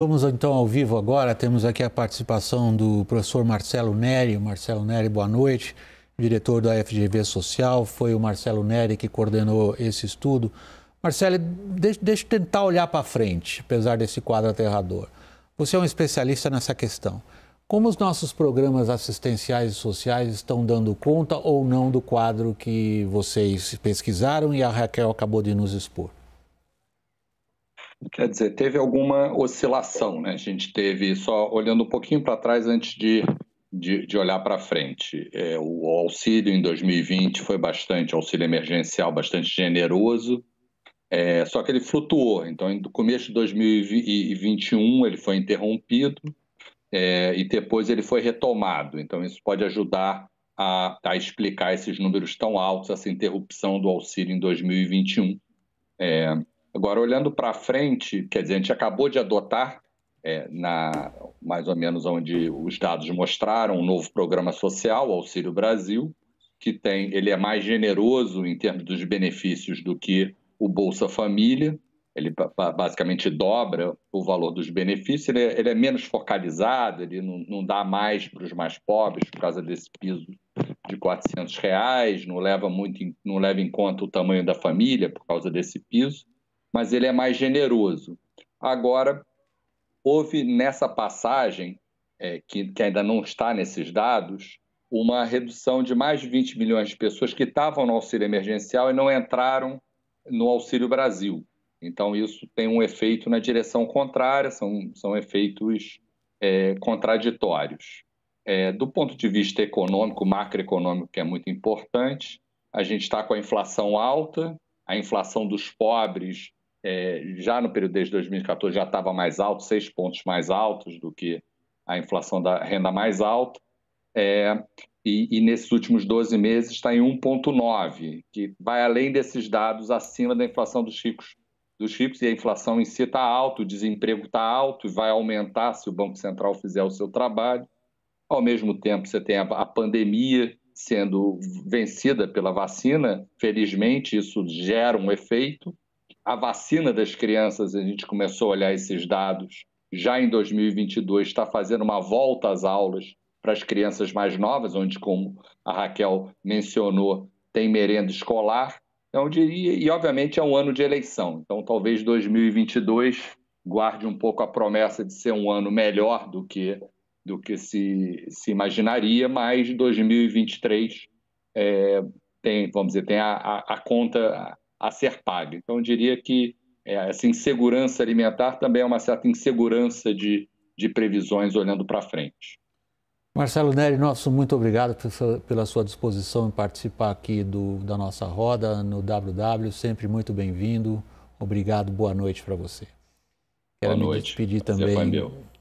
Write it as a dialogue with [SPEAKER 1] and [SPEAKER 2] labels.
[SPEAKER 1] Vamos então ao vivo agora, temos aqui a participação do professor Marcelo Neri. Marcelo Neri, boa noite. Diretor da FGV Social, foi o Marcelo Neri que coordenou esse estudo. Marcelo, deixa, deixa eu tentar olhar para frente, apesar desse quadro aterrador. Você é um especialista nessa questão. Como os nossos programas assistenciais e sociais estão dando conta ou não do quadro que vocês pesquisaram e a Raquel acabou de nos expor?
[SPEAKER 2] Quer dizer, teve alguma oscilação, né? A gente teve, só olhando um pouquinho para trás antes de, de, de olhar para frente, é, o auxílio em 2020 foi bastante, auxílio emergencial bastante generoso, é, só que ele flutuou. Então, no começo de 2021 ele foi interrompido é, e depois ele foi retomado. Então, isso pode ajudar a, a, explicar esses números tão altos, essa interrupção do auxílio em 2021. É, Agora, olhando para frente, quer dizer, a gente acabou de adotar, é, na, mais ou menos onde os dados mostraram, um novo programa social, Auxílio Brasil, que tem, ele é mais generoso em termos dos benefícios do que o Bolsa Família, ele basicamente dobra o valor dos benefícios, ele é, ele é menos focalizado, ele não, não dá mais para os mais pobres por causa desse piso de R$ reais, não leva muito, não leva em conta o tamanho da família por causa desse piso mas ele é mais generoso. Agora, houve nessa passagem, é, que, que ainda não está nesses dados, uma redução de mais de 20 milhões de pessoas que estavam no auxílio emergencial e não entraram no Auxílio Brasil. Então, isso tem um efeito na direção contrária, são, são efeitos é, contraditórios. É, do ponto de vista econômico, macroeconômico, que é muito importante, a gente está com a inflação alta, a inflação dos pobres é, já no período desde 2014 já estava mais alto, seis pontos mais altos do que a inflação da renda mais alta, é, e, e, nesses últimos 12 meses está em 1,9, que vai além desses dados acima da inflação dos ricos, dos ricos e a inflação em si está alta, o desemprego está alto e vai aumentar se o Banco Central fizer o seu trabalho. Ao mesmo tempo, você tem a, a pandemia sendo vencida pela vacina, felizmente isso gera um efeito, a vacina das crianças, a gente começou a olhar esses dados, já em 2022 está fazendo uma volta às aulas para as crianças mais novas, onde, como a Raquel mencionou, tem merenda escolar. Então, diria, e obviamente é um ano de eleição, então talvez 2022 guarde um pouco a promessa de ser um ano melhor do que, do que se, se imaginaria, mas 2023 é, tem, vamos dizer, tem a, a, a conta, a ser paga. Então, eu diria que é, essa insegurança alimentar também é uma certa insegurança de, de previsões olhando para frente.
[SPEAKER 1] Marcelo Neri, nosso muito obrigado pela sua disposição em participar aqui do, da nossa roda no WW, sempre muito bem-vindo. Obrigado, boa noite para você. Quero boa me noite. despedir Prazer também